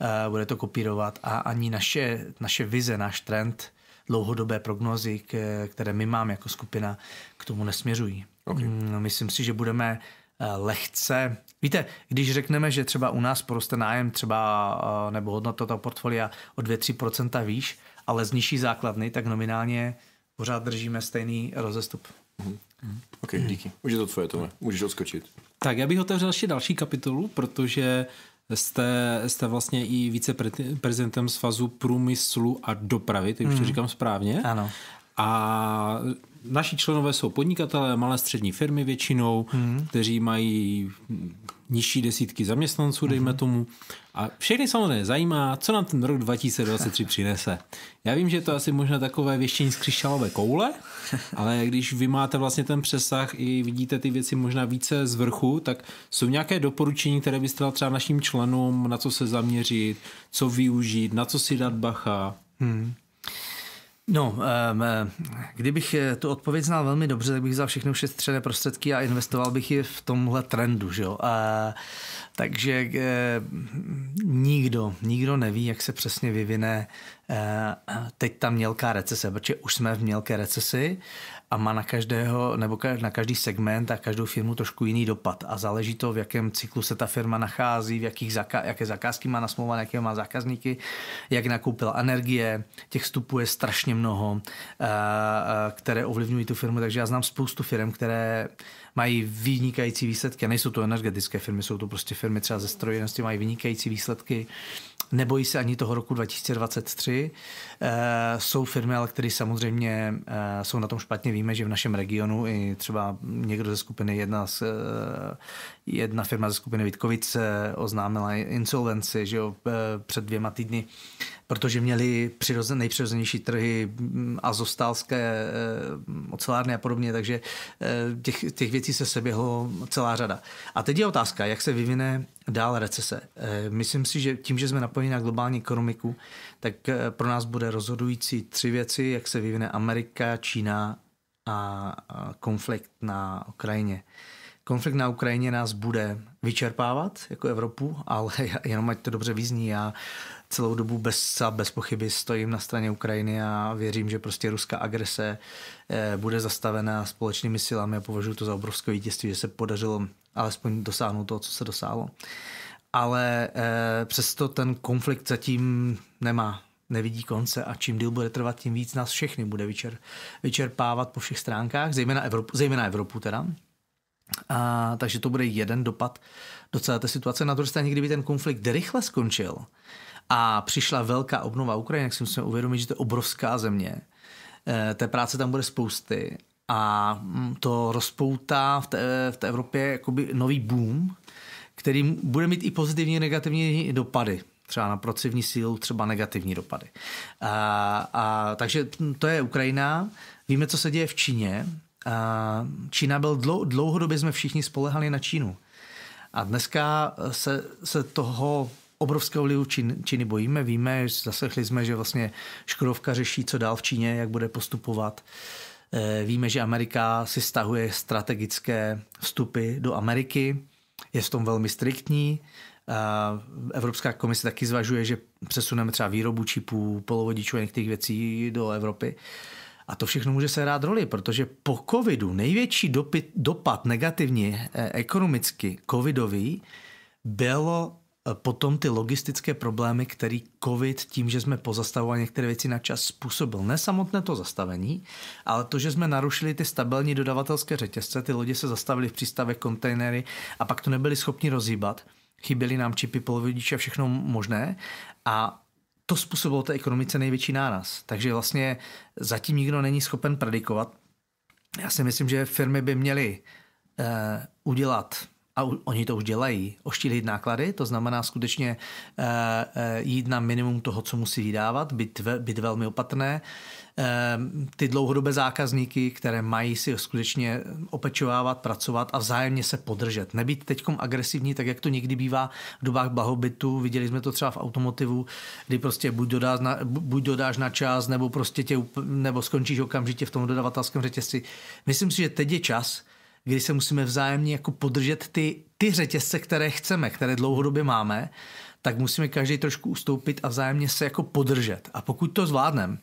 eh, bude to kopírovat a ani naše, naše vize, náš trend, dlouhodobé prognozy, které my máme jako skupina, k tomu nesměřují. Okay. Hmm, no, myslím si, že budeme Eh, lehce. Víte, když řekneme, že třeba u nás poroste nájem třeba eh, nebo hodnota toho portfolia o 2-3% výš, ale z nižší základny, tak nominálně pořád držíme stejný rozestup. Mm-hmm. OK, díky. Už je to tvoje, Tome. Můžeš odskočit. Tak já bych otevřel ještě další kapitolu, protože jste, jste vlastně i viceprezidentem Svazu průmyslu a dopravy, teď už to mhm. říkám správně. Ano. A naši členové jsou podnikatelé, malé střední firmy většinou, mm. kteří mají nižší desítky zaměstnanců, dejme mm. tomu. A všechny samozřejmě zajímá, co nám ten rok 2023 přinese. Já vím, že to asi možná takové věštění z křišťálové koule, ale když vy máte vlastně ten přesah i vidíte ty věci možná více z vrchu, tak jsou nějaké doporučení, které byste dal třeba našim členům, na co se zaměřit, co využít, na co si dát bacha? Hmm. No, eh, kdybych eh, tu odpověď znal velmi dobře, tak bych vzal všechny ušetřené prostředky a investoval bych je v tomhle trendu, že jo. A, takže eh, nikdo, nikdo neví, jak se přesně vyvine teď ta mělká recese, protože už jsme v mělké recesi a má na každého, nebo na každý segment a každou firmu trošku jiný dopad a záleží to, v jakém cyklu se ta firma nachází, v jakých zaka- jaké zakázky má nasmluvané, jaké má zákazníky, jak nakoupila energie, těch vstupů je strašně mnoho, eh, eh, které ovlivňují tu firmu, takže já znám spoustu firm, které mají vynikající výsledky, nejsou to energetické firmy, jsou to prostě firmy třeba ze strojenosti, mají vynikající výsledky, nebojí se ani toho roku 2023. Eh, jsou firmy, ale které samozřejmě eh, jsou na tom špatně. Víme, že v našem regionu i třeba někdo ze skupiny, jedna, z, eh, jedna firma ze skupiny Vitkovice oznámila insolvenci že jo, před dvěma týdny protože měli přirozen, nejpřirozenější trhy, mm, azostálské eh, ocelárny a podobně, takže eh, těch, těch věcí se seběhlo celá řada. A teď je otázka, jak se vyvine dál recese. Eh, myslím si, že tím, že jsme napojeni na globální ekonomiku, tak pro nás bude rozhodující tři věci, jak se vyvine Amerika, Čína a konflikt na Ukrajině. Konflikt na Ukrajině nás bude vyčerpávat jako Evropu, ale jenom ať to dobře vyzní. Já celou dobu bez, bez pochyby stojím na straně Ukrajiny a věřím, že prostě ruská agrese eh, bude zastavena společnými silami a považuji to za obrovské vítězství, že se podařilo alespoň dosáhnout toho, co se dosáhlo. Ale eh, přesto ten konflikt zatím nemá nevidí konce a čím díl bude trvat, tím víc nás všechny bude vyčer, vyčerpávat po všech stránkách, zejména Evropu, zejména Evropu teda. A, takže to bude jeden dopad do celé té situace. Na druhé straně, kdyby ten konflikt rychle skončil, a přišla velká obnova Ukrajiny, jak si musíme uvědomit, že to je obrovská země. Eh, té práce tam bude spousty a mm, to rozpoutá v té, v té Evropě jakoby nový boom, který bude mít i pozitivní i negativní dopady. Třeba na pracovní sílu, třeba negativní dopady. A, eh, a, takže to je Ukrajina. Víme, co se děje v Číně. A eh, Čína byl dlou, dlouhodobě jsme všichni spolehali na Čínu. A dneska se, se toho obrovského lidu Číny bojíme. Víme, zaslechli jsme, že vlastně Škodovka řeší, co dál v Číně, jak bude postupovat. Eh, víme, že Amerika si stahuje strategické vstupy do Ameriky, je v tom velmi striktní. Evropská komise taky zvažuje, že přesuneme třeba výrobu čipů, polovodičů a některých věcí do Evropy. A to všechno může se hrát roli, protože po covidu největší dopad negativně eh, ekonomicky covidový bylo Eh, potom ty logistické problémy, který COVID tím, že jsme pozastavovali některé věci na čas, způsobil. Ne samotné to zastavení, ale to, že jsme narušili ty stabilní dodavatelské řetězce, ty lodě se zastavily v přístavech, kontejnery a pak to nebyli schopni rozhýbat. Chyběly nám čipy, a všechno možné a to způsobilo té ekonomice největší náraz. Takže vlastně zatím nikdo není schopen predikovat. Já si myslím, že firmy by měly eh, udělat a oni to už dělají, oštílit náklady, to znamená skutečně e, e, jít na minimum toho, co musí vydávat, být, být velmi opatrné. E, ty dlouhodobé zákazníky, které mají si skutečně opečovávat, pracovat a vzájemně se podržet. Nebýt teď agresivní, tak jak to někdy bývá v dobách blahobytu. Viděli jsme to třeba v automotivu, kdy prostě buď dodáš na, buď dodáš na čas, nebo prostě tě, nebo skončíš okamžitě v tom dodavatelském řetězci. Myslím si, že teď je čas, kdy se musíme vzájemně jako podržet ty, ty řetězce, které chceme, které dlouhodobě máme, tak musíme každý trošku ustoupit a vzájemně se jako podržet. A pokud to zvládneme,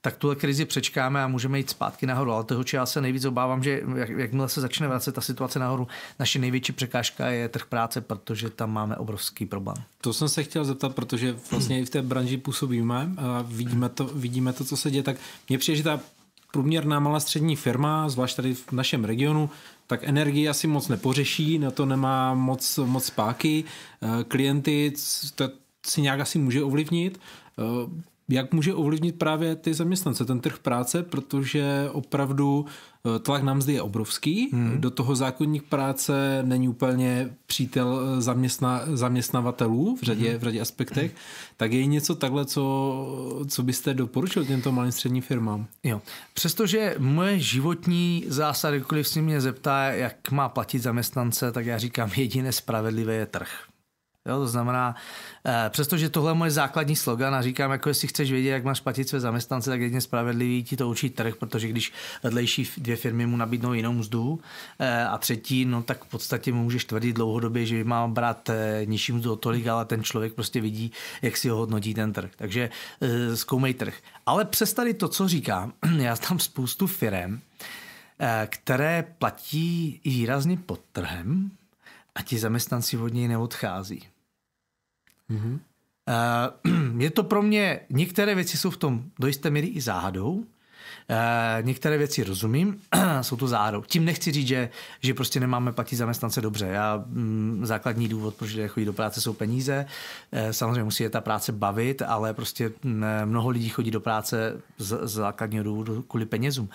tak tuhle krizi přečkáme a můžeme jít zpátky nahoru. Ale toho, já se nejvíc obávám, že jak, jakmile se začne vracet ta situace nahoru, naše největší překážka je trh práce, protože tam máme obrovský problém. To jsem se chtěl zeptat, protože vlastně i v té branži působíme a vidíme to, vidíme to co se děje. Tak mě přijde, že ta průměrná malá střední firma, zvlášť tady v našem regionu, tak energii asi moc nepořeší, na to nemá moc, moc páky, eh, klienty si nějak asi může ovlivnit, eh, jak může ovlivnit právě ty zaměstnance, ten trh práce, protože opravdu eh, tlak na mzdy je obrovský, hmm. do toho zákonník práce není úplně přítel eh, zaměstna, zaměstnavatelů v řadě, hmm. v řadě aspektech, tak je něco takhle, co, co byste doporučil těmto malým středním firmám? Jo. Přestože moje životní zásady, kdykoliv si mě zeptá, jak má platit zaměstnance, tak já říkám, jediné spravedlivé je trh. Jo, to znamená, eh, přestože tohle je moje základní slogan a říkám, jako jestli chceš vědět, jak máš platit své zaměstnance, tak jedině spravedlivý ti to učí trh, protože když vedlejší dvě firmy mu nabídnou jinou mzdu eh, a třetí, no tak v podstatě mu můžeš tvrdit dlouhodobě, že mám brát eh, nižší mzdu o tolik, ale ten člověk prostě vidí, jak si ho hodnotí ten trh. Takže zkoumej trh. Ale přes tady to, co říkám, já tam spoustu firm, eh, které platí výrazně pod trhem, a ti zaměstnanci od něj neodchází. Mm-hmm. Je to pro mě, některé věci jsou v tom do jisté míry i záhadou, Eh, některé věci rozumím, jsou to záru. Tím nechci říct, že, že prostě nemáme platit zaměstnance dobře. Já, m, mm, základní důvod, proč lidé chodí do práce, jsou peníze. E, samozřejmě musí je ta práce bavit, ale prostě m, mm, eh, mnoho lidí chodí do práce z, z základního důvodu kvůli penězům.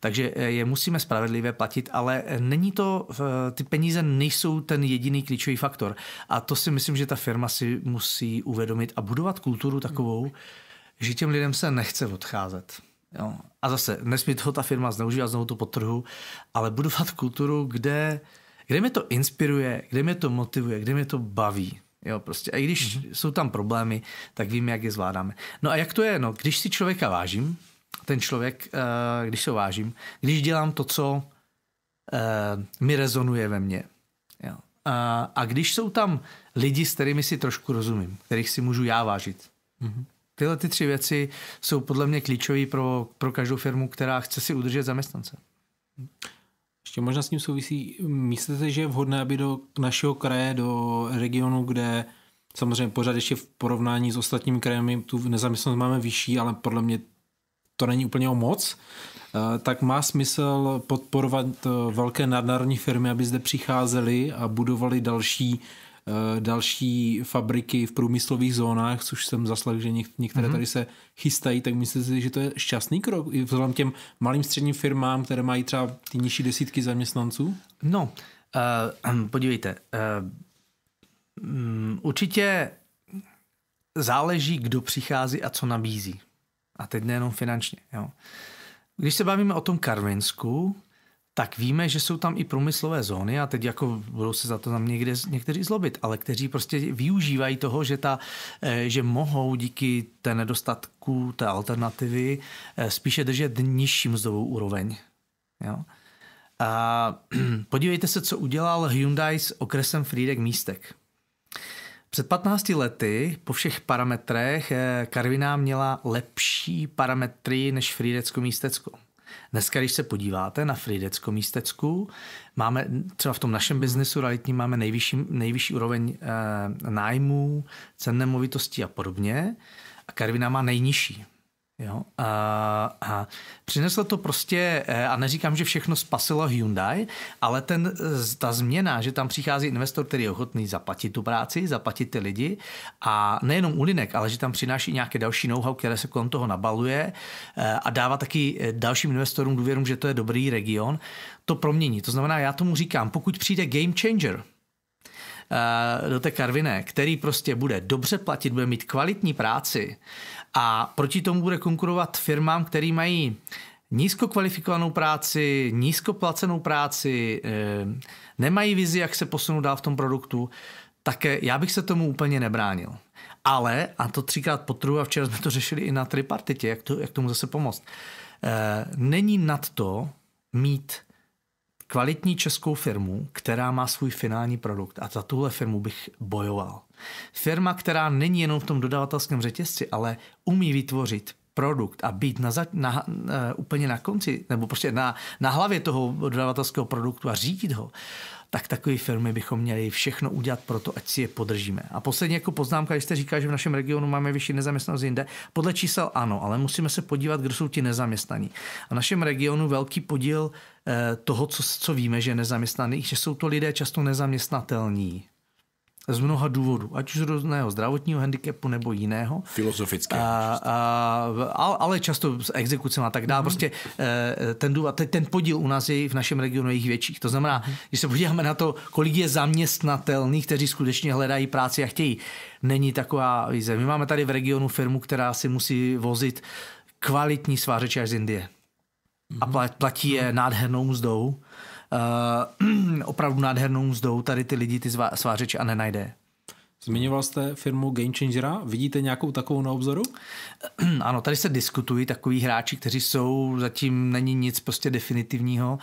Takže je musíme spravedlivě platit, ale není to, ty peníze nejsou ten jediný klíčový faktor. A to si myslím, že ta firma si musí uvědomit a budovat kulturu takovou, že těm lidem se nechce odcházet. Jo. A zase, nesmí toho ta firma zneužívat, znovu tu potrhu, ale budovat kulturu, kde, kde mě to inspiruje, kde mě to motivuje, kde mě to baví. Jo, prostě. A i když mm-hmm. jsou tam problémy, tak vím, jak je zvládáme. No a jak to je? No, když si člověka vážím, ten člověk, eh, když se vážím, když dělám to, co eh, mi rezonuje ve mně. A, a když jsou tam lidi, s kterými si trošku rozumím, kterých si můžu já vážit. Mm-hmm. Tyhle ty tři věci jsou podle mě klíčové pro, pro každou firmu, která chce si udržet zaměstnance. Ještě možná s tím souvisí, myslíte, že je vhodné, aby do našeho kraje, do regionu, kde samozřejmě pořád ještě v porovnání s ostatními krajemi tu nezaměstnanost máme vyšší, ale podle mě to není úplně o moc, eh, tak má smysl podporovat eh, velké nadnárodní firmy, aby zde přicházely a budovali další Eh, další fabriky v průmyslových zónách, což jsem zaslal, že některé mhm. tady se chystají, tak myslím si, že to je šťastný krok i vzhledem těm malým středním firmám, které mají třeba ty nižší desítky zaměstnanců? No, uh, podívejte, uh, um, určitě záleží, kdo přichází a co nabízí. A teď nejenom finančně. Jo. Když se bavíme o tom Karvinsku, tak víme, že jsou tam i průmyslové zóny a teď jako budou se za to tam někde, někteří zlobit, ale kteří prostě využívají toho, že, ta, eh, že mohou díky té nedostatku té alternativy eh, spíše držet nižší mzdovou úroveň. Jo? A podívejte se, co udělal Hyundai s okresem Frýdek Místek. Před 15 lety po všech parametrech eh, Karviná měla lepší parametry než Frýdecko Místecko. Dneska, když se podíváte na Fridecko místecku, máme třeba v tom našem biznesu realitní máme nejvyšší, nejvyšší úroveň e, nájmů, cen nemovitostí a podobně. A Karvina má nejnižší. Jo? A, a přineslo to prostě, e, a neříkám, že všechno spasilo Hyundai, ale ten, e, ta změna, že tam přichází investor, který je ochotný zaplatit tu práci, zaplatit ty lidi a nejenom Linek, ale že tam přináší nějaké další know-how, které se kolem toho nabaluje e, a dává taky dalším investorům důvěru, že to je dobrý region, to promění. To znamená, já tomu říkám, pokud přijde game changer, do té karviné, který prostě bude dobře platit, bude mít kvalitní práci, a proti tomu bude konkurovat firmám, které mají nízko kvalifikovanou práci, nízko placenou práci, eh, nemají vizi, jak se posunout dál v tom produktu, tak eh, já bych se tomu úplně nebránil. Ale, a to třikrát potruhu a včera jsme to řešili i na tripartitě, jak, to, jak tomu zase pomoct, eh, není nad to mít kvalitní českou firmu, která má svůj finální produkt. A za tuhle firmu bych bojoval. Firma, která není jenom v tom dodavatelském řetězci, ale umí vytvořit produkt a být na, za, na, na, úplně na konci, nebo prostě na, na hlavě toho dodavatelského produktu a řídit ho, tak takové firmy bychom měli všechno udělat pro to, ať si je podržíme. A poslední jako poznámka, když jste říká, že v našem regionu máme vyšší nezaměstnanost jinde, podle čísel ano, ale musíme se podívat, kdo jsou ti nezaměstnaní. A v našem regionu velký podíl eh, toho, co, co víme, že je nezaměstnaný, že jsou to lidé často nezaměstnatelní z mnoha důvodů, ať už z různého zdravotního handicapu nebo jiného. Filozofického. A, a, ale často s exekucem a tak dále. Mm-hmm. Prostě eh, ten, důvod, ten podíl u nás je v našem regionu jejich větších. To znamená, mm-hmm. když se podíváme na to, kolik je zaměstnatelných, kteří skutečně hledají práci a chtějí, není taková vize. My máme tady v regionu firmu, která si musí vozit kvalitní svářeče z Indie. Mm-hmm. A mhm. platí je mhm. nádhernou mzdou uh, opravdu nádhernou mzdou tady ty lidi, ty zvá, svářeči a nenajde. Zmiňoval jste firmu Game Changera. Vidíte nějakou takovou na obzoru? Eh, ano, tady se diskutují takový hráči, kteří jsou, zatím není nic prostě definitivního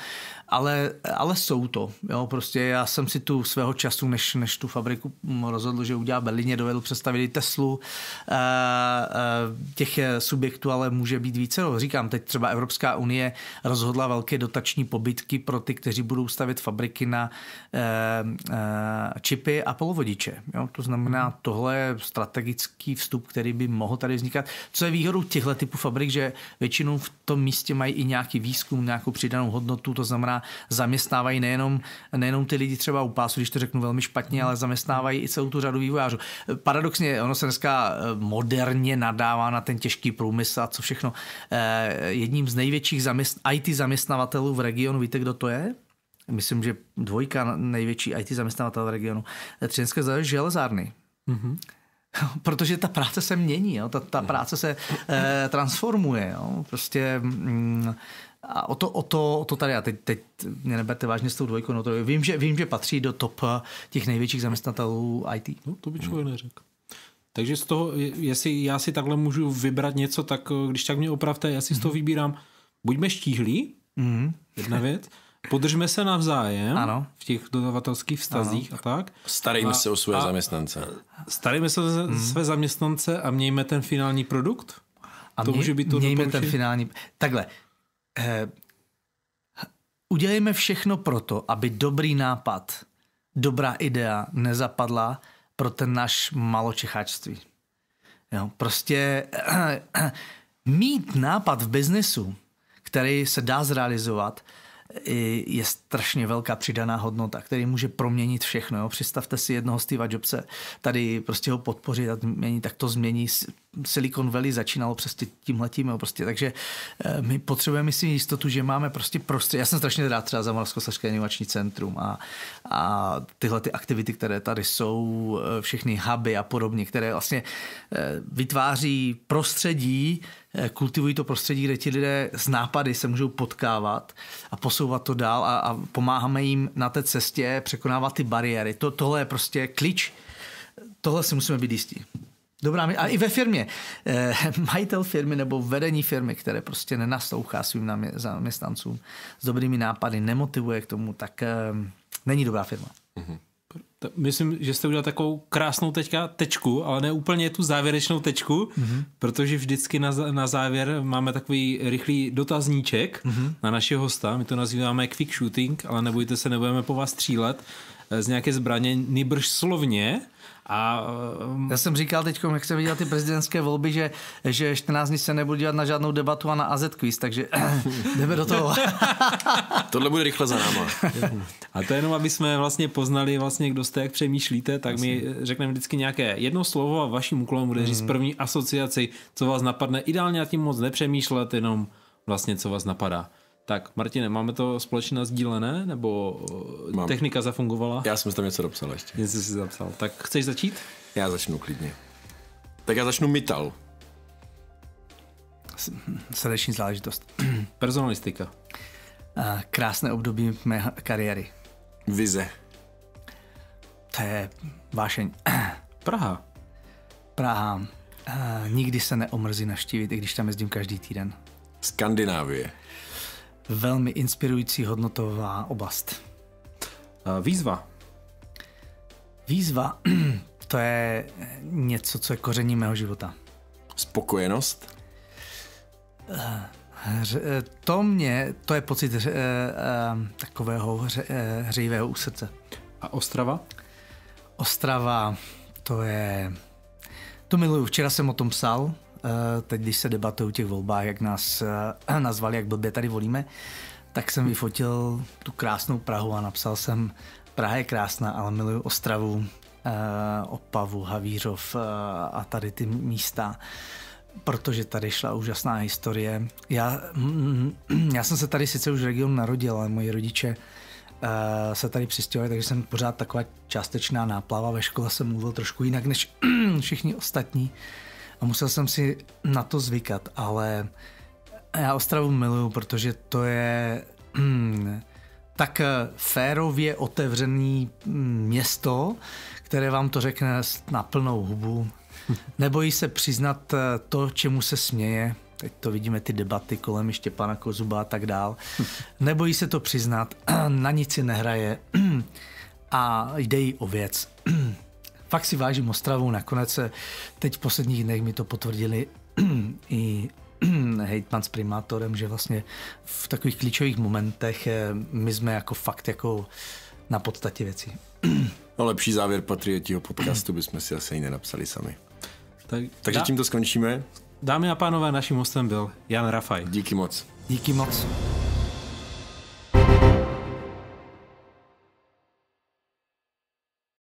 ale, ale jsou to. Jo? Prostě já jsem si tu svého času, než, než tu fabriku hm, rozhodl, že udělá Berlíně, dovedl představit i Teslu. E, e, těch eh, subjektů ale může být více. No, říkám, teď třeba Evropská unie rozhodla velké dotační pobytky pro ty, kteří budou stavit fabriky na e, e, čipy a polovodiče. Jo? To znamená, hmm. tohle je strategický vstup, který by mohl tady vznikat. Co je výhodou těchto typů fabrik, že většinou v tom místě mají i nějaký výzkum, nějakou přidanou hodnotu, to znamená, zaměstnávají nejenom, nejenom ty lidi třeba u pásu, když to řeknu velmi špatně, ale zaměstnávají i celou tu řadu vývojářů. Paradoxně, ono se dneska eh, moderně nadává na ten těžký průmysl a co všechno. Eh, jedním z největších zaměst, IT zaměstnavatelů v regionu, víte, kdo to je? Myslím, že dvojka největší IT zaměstnavatel v regionu. Eh, Třinské železárny. Mm-hmm. Protože ta práce se mění, jo? Ta, ta práce se eh, transformuje. Jo? Prostě mm, a o to, o to, o to tady, a teď, teď mě neberte vážně s tou dvojkou, no to vím, že, vím, že patří do top eh, těch největších zaměstnatelů IT. No, to by člověk mhm. neřekl. Takže z toho, jestli já si takhle můžu vybrat něco, tak eh, když tak mě opravte, já si mm-hmm. z toho mhm. vybírám. Buďme štíhlí, mm-hmm. jedna věc. Podržme se navzájem ano. v těch dodavatelských vztazích ano. a tak. Starejme a, se o své zaměstnance. Starejme se o mm-hmm. své zaměstnance a mějme ten finální produkt. A to mě, může být to mějme doporučení? ten finální... Takhle, eh, udělejme všechno proto, aby dobrý nápad, dobrá idea nezapadla pro ten náš maločecháčství. Jo, prostě eh, mít nápad v biznesu, který se dá zrealizovat, je strašně velká přidaná hodnota, který může proměnit všechno. Jo? Představte si jednoho Steve Jobse, tady prostě ho podpořit a změnit, tak to změní Silicon Valley začínalo přes tímhletím, jo, prostě, takže eh, my potřebujeme si jistotu, že máme prostě prostě, já jsem strašně rád třeba za Moravskoslezské inovační centrum a, a tyhle ty aktivity, které tady jsou, eh, všechny huby a podobně, které vlastně eh, vytváří prostředí, kultivují to prostředí, kde ti lidé z nápady se můžou potkávat a posouvat to dál a, a pomáháme jim na té cestě překonávat ty bariéry. To, tohle je prostě klíč, tohle si musíme být jistí. Dobrá, a i ve firmě. E, majitel firmy nebo vedení firmy, které prostě nenastouchá svým zaměstnancům s dobrými nápady, nemotivuje k tomu, tak e, není dobrá firma. Mm-hmm. Myslím, že jste udělal takovou krásnou teďka tečku, ale ne úplně tu závěrečnou tečku, mm-hmm. protože vždycky na, na závěr máme takový rychlý dotazníček mm-hmm. na našeho hosta. My to nazýváme quick shooting, ale nebojte se, nebudeme po vás střílet eh, z nějaké zbraně, nýbrž slovně. A, um, Já jsem říkal teď, jak jsem viděl ty prezidentské volby, že, že 14 dní se nebudu dělat na žádnou debatu a na AZ quiz, takže jdeme do toho. Tohle bude rychle za náma. a to je jenom, aby jsme vlastně poznali, vlastně, kdo jste, jak přemýšlíte, tak my řekneme vždycky nějaké jedno slovo a vaším úkolem bude říct mhm. první asociaci, co vás napadne. Ideálně a tím moc nepřemýšlet, jenom vlastně, co vás napadá. Tak, Martine, máme to společně sdílené, nebo eh, Mám. technika zafungovala? Já jsem si tam něco dopsal ještě. Něco jsi zapsal. Tak chceš začít? Já začnu klidně. Tak já začnu Mital. Srdeční záležitost. Personalistika. Eh, krásné období mé kariéry. Vize. To je vášeň. Praha. Praha. Eh, nikdy se neomrzí naštívit, i když tam jezdím každý týden. Skandinávie velmi inspirující hodnotová oblast. Výzva. Výzva, to je něco, co je koření mého života. Spokojenost? To mě, to je pocit eh, eh, takového hře, eh, hřejivého u srdce. A Ostrava? Ostrava, to je... To miluju. Včera jsem o tom psal. Eh, teď, když se debatují o těch volbách, jak nás eh, nazvali, jak blbě tady volíme, tak jsem vyfotil tu krásnou Prahu a napsal jsem Praha je krásná, ale miluju Ostravu, eh, Opavu, Havířov a tady ty místa protože tady šla úžasná historie. Já, mm, já jsem se tady sice už region narodil, ale moji rodiče uh, se tady přistěhovali, takže jsem pořád taková částečná náplava. Ve škole jsem mluvil trošku jinak než všichni ostatní. Uh, a musel jsem si na to zvykat, ale já Ostravu miluju, protože to je hmm, tak eh, férově otevřený hm, město, které vám to řekne na plnou hubu. Nebojí se přiznat eh, to, čemu se směje. Teď to vidíme, ty debaty kolem pana Kozuba a tak dál. Nebojí se to přiznat, na nic si nehraje a jde jí o věc. fakt si vážím Ostravu. Nakonec teď v posledních dnech mi to potvrdili i hejtman s primátorem, že vlastně v takových klíčových momentech eh, my jsme jako fakt jako na podstatě věcí. No lepší závěr patriotího podcastu bychom si asi nenapsali sami. Tak, Takže dá... tímto skončíme. Dámy a pánové, naším hostem byl Jan Rafaj. Díky moc. Díky moc.